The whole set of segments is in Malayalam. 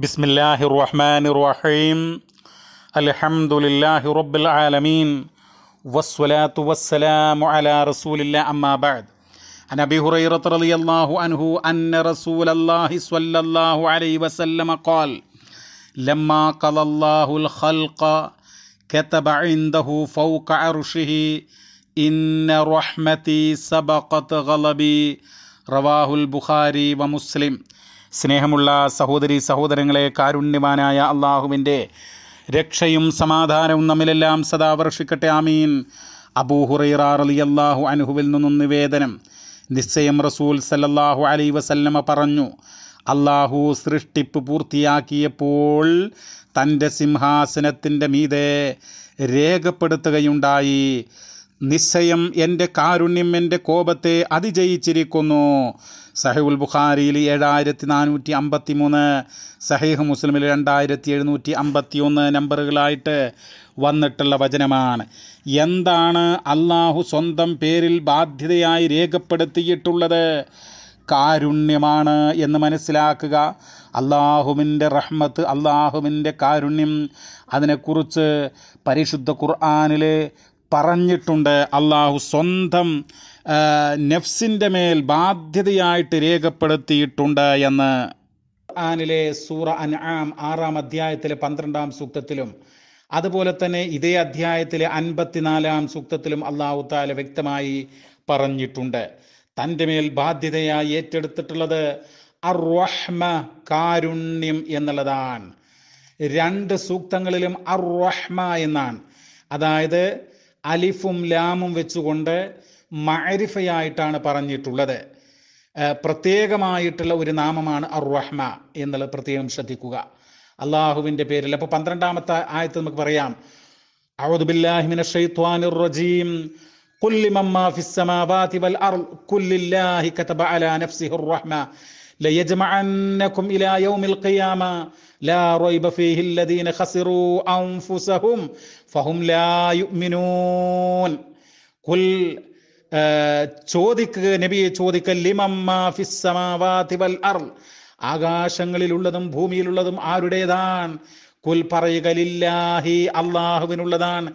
بسم الله الرحمن الرحيم الحمد لله رب العالمين والصلاة والسلام على رسول الله أما بعد عن أبي هريرة رضي الله عنه أن رسول الله صلى الله عليه وسلم قال لما قال الله الخلق كتب عنده فوق عرشه إن رحمتي سبقت غلبي رواه البخاري ومسلم സ്നേഹമുള്ള സഹോദരി സഹോദരങ്ങളെ കാരുണ്യവാനായ അള്ളാഹുവിൻ്റെ രക്ഷയും സമാധാനവും നമ്മിലെല്ലാം സദാ വർഷിക്കട്ടെ ആമീൻ അബൂഹുറൈറ അലി അള്ളാഹു അനുഹുവിൽ നിന്നും നിവേദനം നിശ്ചയം റസൂൽ സല്ലല്ലാഹു അലൈ വസല്ലമ പറഞ്ഞു അള്ളാഹു സൃഷ്ടിപ്പ് പൂർത്തിയാക്കിയപ്പോൾ തൻ്റെ സിംഹാസനത്തിൻ്റെ മീതെ രേഖപ്പെടുത്തുകയുണ്ടായി നിശ്ചയം എൻ്റെ കാരുണ്യം എൻ്റെ കോപത്തെ അതിജയിച്ചിരിക്കുന്നു സഹീഉൽ ബുഖാരിയിൽ ഏഴായിരത്തി നാനൂറ്റി അമ്പത്തി മൂന്ന് സഹീഹ് മുസ്ലിമിൽ രണ്ടായിരത്തി എഴുന്നൂറ്റി അമ്പത്തി ഒന്ന് നമ്പറുകളായിട്ട് വന്നിട്ടുള്ള വചനമാണ് എന്താണ് അള്ളാഹു സ്വന്തം പേരിൽ ബാധ്യതയായി രേഖപ്പെടുത്തിയിട്ടുള്ളത് കാരുണ്യമാണ് എന്ന് മനസ്സിലാക്കുക അള്ളാഹുവിൻ്റെ റഹ്മത്ത് അള്ളാഹുവിൻ്റെ കാരുണ്യം അതിനെക്കുറിച്ച് പരിശുദ്ധ ഖുർആാനിലെ പറഞ്ഞിട്ടുണ്ട് അള്ളാഹു സ്വന്തം നെഫ്സിൻ്റെ മേൽ ബാധ്യതയായിട്ട് രേഖപ്പെടുത്തിയിട്ടുണ്ട് എന്ന് ആനിലെ സൂറ അൻആം ആറാം അധ്യായത്തിലെ പന്ത്രണ്ടാം സൂക്തത്തിലും അതുപോലെ തന്നെ ഇതേ അധ്യായത്തിലെ അൻപത്തിനാലാം സൂക്തത്തിലും അള്ളാഹു താല വ്യക്തമായി പറഞ്ഞിട്ടുണ്ട് തൻ്റെ മേൽ ബാധ്യതയായി ഏറ്റെടുത്തിട്ടുള്ളത് അർവഹ്മ കാരുണ്യം എന്നുള്ളതാണ് രണ്ട് സൂക്തങ്ങളിലും അർവഹ്മ എന്നാണ് അതായത് അലിഫും ലാമും വെച്ചുകൊണ്ട് മഅരിഫയായിട്ടാണ് പറഞ്ഞിട്ടുള്ളത് പ്രത്യേകമായിട്ടുള്ള ഒരു നാമമാണ് അർറഹ്മ എന്നുള്ളത് പ്രത്യേകം ശ്രദ്ധിക്കുക അള്ളാഹുവിൻ്റെ പേരിൽ അപ്പോൾ പന്ത്രണ്ടാമത്തെ ആയത്ത് നമുക്ക് പറയാം أعوذ بالله من الشيطان الرجيم قل لمن ما في السماوات ليجمعنكم إلى يوم القيامة لا ريب فيه الذين خسروا أنفسهم فهم لا يؤمنون قل ചോദിക്കുക നബിയെ ചോദിക്കൽ ആകാശങ്ങളിലുള്ളതും ഭൂമിയിലുള്ളതും ആരുടേതാണ് കുൽ പറയുക ലില്ലാഹി അള്ളാഹുവിനുള്ളതാണ്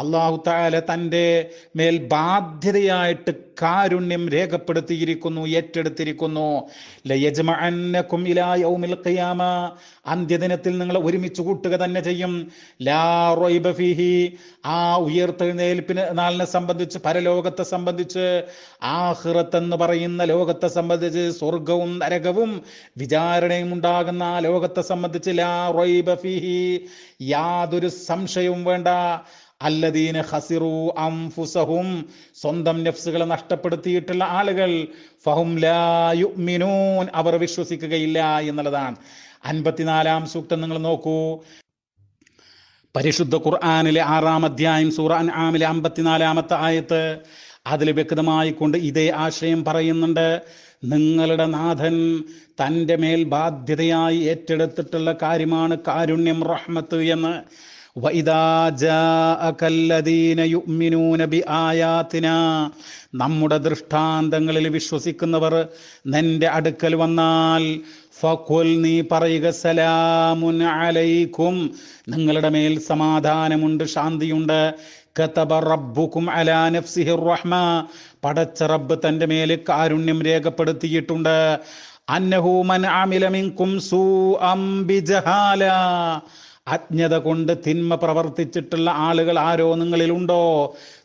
അള്ളാഹു താല തൻ്റെ മേൽ ബാധ്യതയായിട്ട് കാരുണ്യം രേഖപ്പെടുത്തിയിരിക്കുന്നു ഏറ്റെടുത്തിരിക്കുന്നു അന്ത്യദിനത്തിൽ നിങ്ങൾ ഒരുമിച്ച് കൂട്ടുക തന്നെ ചെയ്യും ആ ഉയർത്തെഴുന്നേൽപ്പിന് നാളിനെ സംബന്ധിച്ച് പരലോകത്തെ സംബന്ധിച്ച് ആഹ്റത്ത് എന്ന് പറയുന്ന ലോകത്തെ സംബന്ധിച്ച് സ്വർഗവും നരകവും വിചാരണയും ഉണ്ടാകുന്ന ആ ലോകത്തെ സംബന്ധിച്ച് ലാ റൊയ്ബ ഫിഹി യാതൊരു സംശയവും വേണ്ട അല്ലദീന ഹസിറു അംഫുസഹും സ്വന്തം നഫ്സുകളെ നഷ്ടപ്പെടുത്തിയിട്ടുള്ള ആളുകൾ ഫഹും ലായുമിനൂൻ അവർ വിശ്വസിക്കുകയില്ല എന്നുള്ളതാണ് അൻപത്തിനാലാം സൂക്തം നിങ്ങൾ നോക്കൂ പരിശുദ്ധ ഖുർആാനിലെ ആറാം അധ്യായം സൂറ ആമിലെ അമ്പത്തിനാലാമത്തെ ആയത്ത് അതിൽ കൊണ്ട് ഇതേ ആശയം പറയുന്നുണ്ട് നിങ്ങളുടെ നാഥൻ തൻ്റെ മേൽ ബാധ്യതയായി ഏറ്റെടുത്തിട്ടുള്ള കാര്യമാണ് കാരുണ്യം റഹ്മത്ത് എന്ന് നമ്മുടെ ദൃഷ്ടാന്തങ്ങളിൽ വിശ്വസിക്കുന്നവർ നിന്റെ അടുക്കൽ വന്നാൽ ഫക്കുൽ നീ പറയുക സലാമുൻ അലൈക്കും നിങ്ങളുടെ മേൽ സമാധാനമുണ്ട് ശാന്തിയുണ്ട് കതബ റബ്ബുക്കും അലാ നഫ്സിഹിർ റഹ്മ പടച്ച റബ്ബ് തൻ്റെ മേൽ കാരുണ്യം രേഖപ്പെടുത്തിയിട്ടുണ്ട് അന്നഹൂമൻ ആമിലമിൻകും സൂ അംബിജഹാല അജ്ഞത കൊണ്ട് തിന്മ പ്രവർത്തിച്ചിട്ടുള്ള ആളുകൾ ആരോ നിങ്ങളിലുണ്ടോ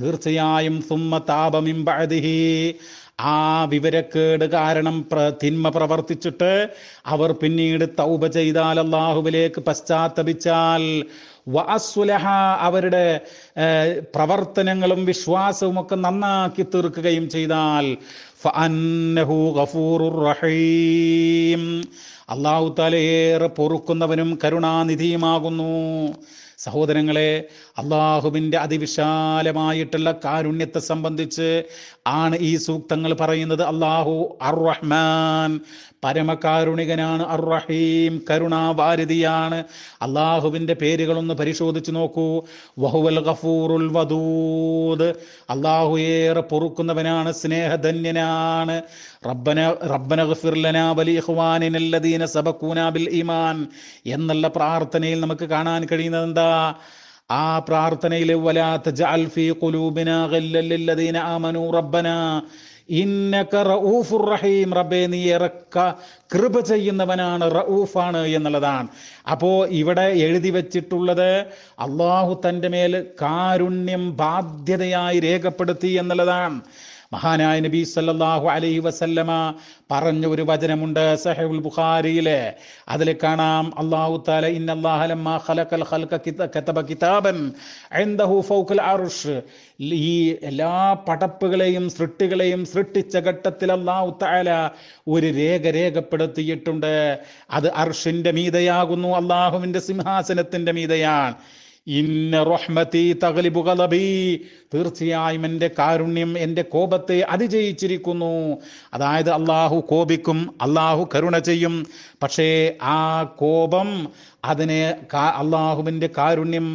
തീർച്ചയായും സുമ്മ താപമിമ്പഴതിഹി ആ വിവരക്കേട് കാരണം പ്ര തിന്മ പ്രവർത്തിച്ചിട്ട് അവർ പിന്നീട് തൗബ ചെയ്താൽ അള്ളാഹുവിലേക്ക് പശ്ചാത്തപിച്ചാൽ വാസുലഹ അവരുടെ പ്രവർത്തനങ്ങളും വിശ്വാസവും ഒക്കെ നന്നാക്കി തീർക്കുകയും ചെയ്താൽ അള്ളാഹു തലയേറെ പൊറുക്കുന്നവനും കരുണാനിധിയുമാകുന്നു സഹോദരങ്ങളെ അള്ളാഹുവിൻ്റെ അതിവിശാലമായിട്ടുള്ള കാരുണ്യത്തെ സംബന്ധിച്ച് ആണ് ഈ സൂക്തങ്ങൾ പറയുന്നത് അള്ളാഹു അർറഹ്മാൻ പരമകാരുണികനാണ് അർറഹീം കരുണാവാരിതിയാണ് അള്ളാഹുവിൻ്റെ പേരുകളൊന്ന് പരിശോധിച്ച് നോക്കൂ വഹുവൽ ഗഫൂറുൽ വദൂദ് അള്ളാഹു ഏറെ പൊറുക്കുന്നവനാണ് സ്നേഹധന്യനാണ് റബ്ബന റബ്ബന ഗഫിർലന വലിയ ഇഖ്വാനിനല്ലദീന ബിൽ ഈമാൻ എന്നുള്ള പ്രാർത്ഥനയിൽ നമുക്ക് കാണാൻ കഴിയുന്നത് എന്താ ആ പ്രാർത്ഥനയിലെ വലാത്ത ജഅൽഫി കുലൂബിന ഗല്ലല്ലദീന ആമനു റബ്ബന ഇന്നക റഊഫുർ റഹീം റബ്ബേ നീ ഇറക്ക കൃപ ചെയ്യുന്നവനാണ് റഊഫാണ് എന്നുള്ളതാണ് അപ്പോൾ ഇവിടെ എഴുതി വച്ചിട്ടുള്ളത് അള്ളാഹു തൻ്റെ മേൽ കാരുണ്യം ബാധ്യതയായി രേഖപ്പെടുത്തി എന്നുള്ളതാണ് മഹാനായ നബി സല്ലാഹു അലൈഹി വസല്ലമ പറഞ്ഞ ഒരു വചനമുണ്ട് സഹേബുൽ ബുഖാരിയിലെ അതിൽ കാണാം അള്ളാഹു താല കിതാബൻ ഈ എല്ലാ പടപ്പുകളെയും സൃഷ്ടികളെയും സൃഷ്ടിച്ച ഘട്ടത്തിൽ അള്ളാഹു താല ഒരു രേഖ രേഖപ്പെടുത്തിയിട്ടുണ്ട് അത് അർഷിന്റെ മീതയാകുന്നു അള്ളാഹുവിൻ്റെ സിംഹാസനത്തിൻ്റെ മീതയാണ് ഇന്ന റഹ്മത്തി തകലിബു കലബി തീർച്ചയായും എൻ്റെ കാരുണ്യം എൻ്റെ കോപത്തെ അതിജയിച്ചിരിക്കുന്നു അതായത് അള്ളാഹു കോപിക്കും അള്ളാഹു കരുണ ചെയ്യും പക്ഷേ ആ കോപം അതിനെ അള്ളാഹുവിൻ്റെ കാരുണ്യം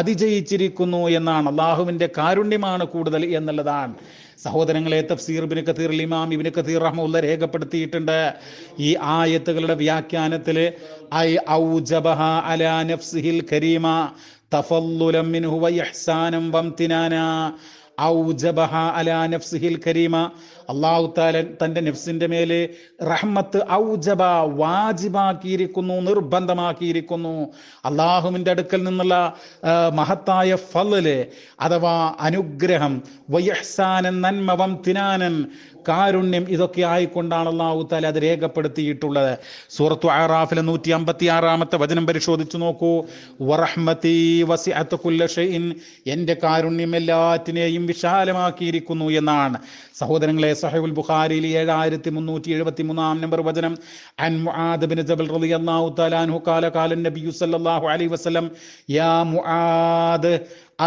അതിജയിച്ചിരിക്കുന്നു എന്നാണ് അള്ളാഹുവിൻ്റെ കാരുണ്യമാണ് കൂടുതൽ എന്നുള്ളതാണ് സഹോദരങ്ങളെ തഫ്സീർ ഇബിന് കത്തീർ ഇമാം ഇബിന് കത്തീർ റഹ്മുല്ല രേഖപ്പെടുത്തിയിട്ടുണ്ട് ഈ ആയത്തുകളുടെ വ്യാഖ്യാനത്തിൽ ഐ ഔ ജബഹ അലാ നഫ്സിഹിൽ കരീമ تفضلا منه وإحسانا وامتنانا أوجبها على نفسه الكريمة അള്ളാഹുത്താലൻ തൻ്റെ നെഫ്സിൻ്റെ മേലെ റഹ്മത്ത് ഔജബ വാജിബാക്കിയിരിക്കുന്നു നിർബന്ധമാക്കിയിരിക്കുന്നു അള്ളാഹുവിൻ്റെ അടുക്കൽ നിന്നുള്ള മഹത്തായ ഫലല് അഥവാ അനുഗ്രഹം വയസ്സാനൻ നന്മവം തിനാനൻ കാരുണ്യം ഇതൊക്കെ ആയിക്കൊണ്ടാണ് അള്ളാഹുത്താല അത് രേഖപ്പെടുത്തിയിട്ടുള്ളത് സൂറത്തു ആറാഫിലെ നൂറ്റി അമ്പത്തി ആറാമത്തെ വചനം പരിശോധിച്ചു നോക്കൂ വറഹ്മത്തി വസിഅത്ത് കുല്ലഷയിൻ എൻ്റെ കാരുണ്യം എല്ലാറ്റിനെയും വിശാലമാക്കിയിരിക്കുന്നു എന്നാണ് സഹോദരങ്ങളെ സഹബുൽ ബുഖാരിയിൽ ഏഴായിരത്തി മുന്നൂറ്റി എഴുപത്തി മൂന്നാം നമ്പർ വചനം അൻ മുആദ് ബിൻ ജബൽ റളിയല്ലാഹു തആല അൻഹു ഖാല ഖാല നബിയു സല്ലല്ലാഹു അലൈഹി വസല്ലം യാ മുആദ്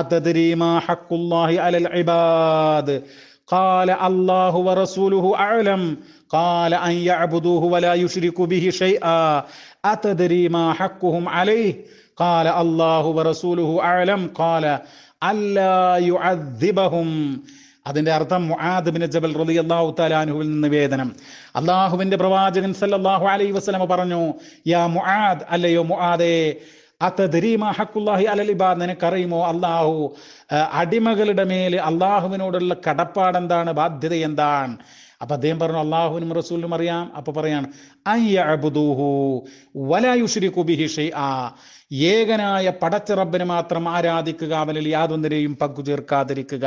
അതദ്രി മാ ഹഖുല്ലാഹി അലൽ ഇബാദ് قال الله ورسوله اعلم قال ان يعبدوه ولا يشركوا به شيئا اتدري ما حقهم عليه قال الله ورسوله اعلم قال الا يعذبهم അതിന്റെ അർത്ഥം മുആദ്ബിന് ജബൽ റലി അള്ളാഹു താലാനുഹുവിൽ നിന്ന് വേദനം അള്ളാഹുവിന്റെ പ്രവാചകൻ സല്ലല്ലാഹു അലൈഹി വസ്ലമ പറഞ്ഞു യാ മുആദ് അല്ലയോ മുആദേ അത്തദ്രീമാഹക്കുല്ലാഹി നിനക്കറിയുമോ അള്ളാഹു അടിമകളുടെ മേൽ അള്ളാഹുവിനോടുള്ള കടപ്പാടെന്താണ് ബാധ്യത എന്താണ് അപ്പം അദ്ദേഹം പറഞ്ഞു അള്ളാഹുവിനും റസൂലിനും അറിയാം അപ്പോൾ പറയാണ് അയ്യബുദൂഹു വലായുഷരിക്കുബിഹി ഷെയ് ആ ഏകനായ പടച്ചിറബിന് മാത്രം ആരാധിക്കുക അവനിൽ യാതൊന്നിനെയും പങ്കു ചേർക്കാതിരിക്കുക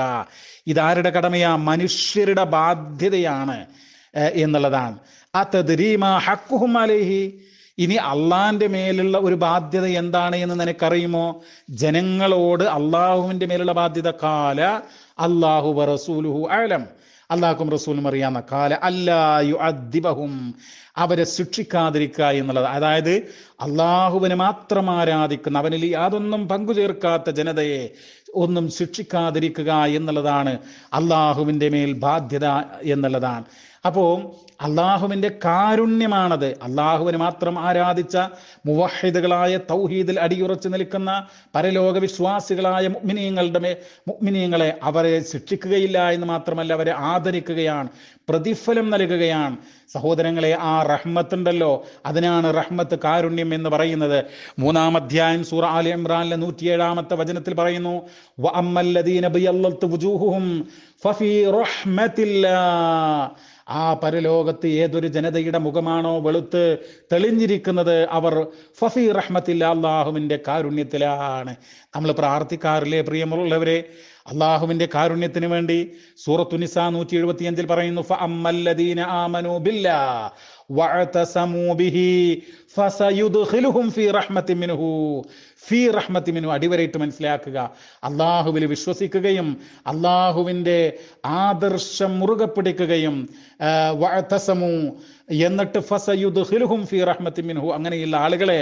ഇതാരുടെ കടമയാ മനുഷ്യരുടെ ബാധ്യതയാണ് എന്നുള്ളതാണ് ആ തദ്രീമ ഹക്കുഹുമാലേഹി ഇനി അള്ളാഹിൻ്റെ മേലുള്ള ഒരു ബാധ്യത എന്താണ് എന്ന് നിനക്കറിയുമോ ജനങ്ങളോട് അള്ളാഹുവിൻ്റെ മേലുള്ള ബാധ്യത കാല അള്ളാഹു റസൂലുഹു ആലം അള്ളാഹുക്കും റസൂലും അറിയാവുന്ന കാല അല്ലായു അദ്ദിബഹും അവരെ ശിക്ഷിക്കാതിരിക്കുക എന്നുള്ളത് അതായത് അള്ളാഹുവിനെ മാത്രം ആരാധിക്കുന്ന അവനിൽ യാതൊന്നും പങ്കു ചേർക്കാത്ത ജനതയെ ഒന്നും ശിക്ഷിക്കാതിരിക്കുക എന്നുള്ളതാണ് അള്ളാഹുവിൻ്റെ മേൽ ബാധ്യത എന്നുള്ളതാണ് അപ്പോൾ അള്ളാഹുവിൻ്റെ കാരുണ്യമാണത് അള്ളാഹുവിന് മാത്രം ആരാധിച്ച മുവഹിദുകളായ തൗഹീദിൽ അടിയുറച്ചു നിൽക്കുന്ന പരലോക വിശ്വാസികളായ മുഗ്മിനീയങ്ങളുടെ മേ മുഗ്മിനീയങ്ങളെ അവരെ ശിക്ഷിക്കുകയില്ല എന്ന് മാത്രമല്ല അവരെ ആദരിക്കുകയാണ് പ്രതിഫലം നൽകുകയാണ് സഹോദരങ്ങളെ ആ റഹ്മത്തുണ്ടല്ലോ അതിനാണ് റഹ്മത്ത് കാരുണ്യം എന്ന് പറയുന്നത് മൂന്നാം അധ്യായം സൂറ അലി ഇമ്രാനിലെ ഏഴാമത്തെ വചനത്തിൽ പറയുന്നു വഅമ്മല്ലദീന ബിയല്ലത്ത് വുജൂഹും ഫഫീ റഹ്മത്തില്ലാ ആ പരലോകത്ത് ഏതൊരു ജനതയുടെ മുഖമാണോ വെളുത്ത് തെളിഞ്ഞിരിക്കുന്നത് അവർ ഫഫി റഹ്മത്തില്ല അള്ളാഹുവിൻ്റെ കാരുണ്യത്തിലാണ് നമ്മൾ പ്രാർത്ഥിക്കാറില്ലേ പ്രിയമുള്ളവരെ അള്ളാഹുവിന്റെ കാരുണ്യത്തിന് വേണ്ടി സൂറത്തു നിസ നൂറ്റി അഞ്ചിൽ പറയുന്നു ആമനു അടിവരയിട്ട് മനസ്സിലാക്കുക അള്ളാഹുവിൽ വിശ്വസിക്കുകയും അള്ളാഹുവിൻ്റെ ആദർശം മുറുകെ പിടിക്കുകയും എന്നിട്ട് ഫീ ഫി മിൻഹു അങ്ങനെയുള്ള ആളുകളെ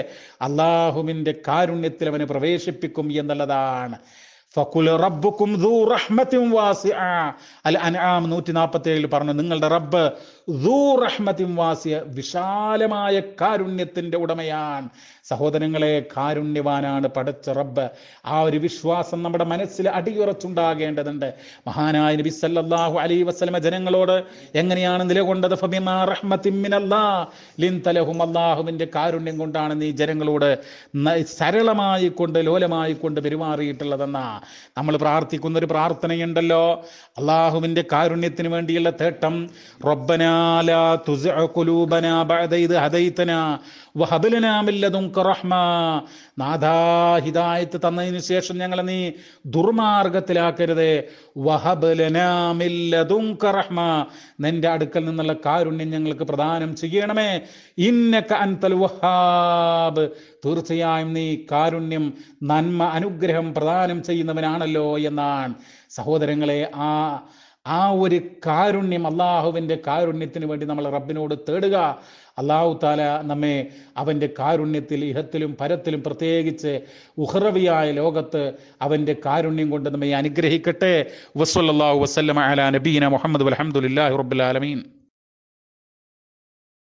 അള്ളാഹുവിൻ്റെ കാരുണ്യത്തിൽ അവന് പ്രവേശിപ്പിക്കും എന്നുള്ളതാണ് റബ്ബുക്കും അൽ നൂറ്റി നാൽപ്പത്തി ഏഴിൽ പറഞ്ഞു നിങ്ങളുടെ റബ്ബ് വാസിയ വിശാലമായ കാരുണ്യത്തിൻ്റെ ഉടമയാണ് സഹോദരങ്ങളെ കാരുണ്യവാനാണ് പടച്ച റബ്ബ് ആ ഒരു വിശ്വാസം നമ്മുടെ മനസ്സിൽ അടിയുറച്ചുണ്ടാകേണ്ടതുണ്ട് മഹാനായ നബി സല്ലല്ലാഹു അലൈഹി വസല്ലമ ജനങ്ങളോട് എങ്ങനെയാണ് നിലകൊണ്ടത് ഫബിമാ റഹ്മത്തിൻ മിനല്ലാ ലിൻതലഹും അല്ലാഹുവിൻ്റെ കാരുണ്യം കൊണ്ടാണ് നീ ജനങ്ങളോട് സരളമായി കൊണ്ട് ലോലമായി കൊണ്ട് പെരുമാറിയിട്ടുള്ളതെന്നാ നമ്മൾ പ്രാർത്ഥിക്കുന്ന ഒരു പ്രാർത്ഥനയുണ്ടല്ലോ അള്ളാഹുവിൻ്റെ കാരുണ്യത്തിന് വേണ്ടിയുള്ള തേട്ടം റബ്ബന ربنا ഹിദായത്ത് തന്നതിന് ശേഷം ഞങ്ങളെ നീ ദുർമാർഗത്തിലാക്കരുതേ വഹബലനാമില്ലതുംറഹ്മ നിന്റെ അടുക്കൽ നിന്നുള്ള കാരുണ്യം ഞങ്ങൾക്ക് പ്രദാനം ചെയ്യണമേ ഇന്നക്ക അൻതൽ വഹാബ് തീർച്ചയായും നീ കാരുണ്യം നന്മ അനുഗ്രഹം പ്രദാനം ചെയ്യുന്നവനാണല്ലോ എന്നാണ് സഹോദരങ്ങളെ ആ ആ ഒരു കാരുണ്യം അള്ളാഹുവിൻ്റെ കാരുണ്യത്തിന് വേണ്ടി നമ്മൾ റബ്ബിനോട് തേടുക അള്ളാഹു താല നമ്മെ അവൻ്റെ കാരുണ്യത്തിൽ ഇഹത്തിലും പരത്തിലും പ്രത്യേകിച്ച് ഉഹ്റവിയായ ലോകത്ത് അവൻ്റെ കാരുണ്യം കൊണ്ട് നമ്മെ അനുഗ്രഹിക്കട്ടെ വസ്വല്ലാഹു വസ്ലമ അല നബീന മുഹമ്മദ് അലഹമുല്ലാ റബ്ബുലാലമീൻ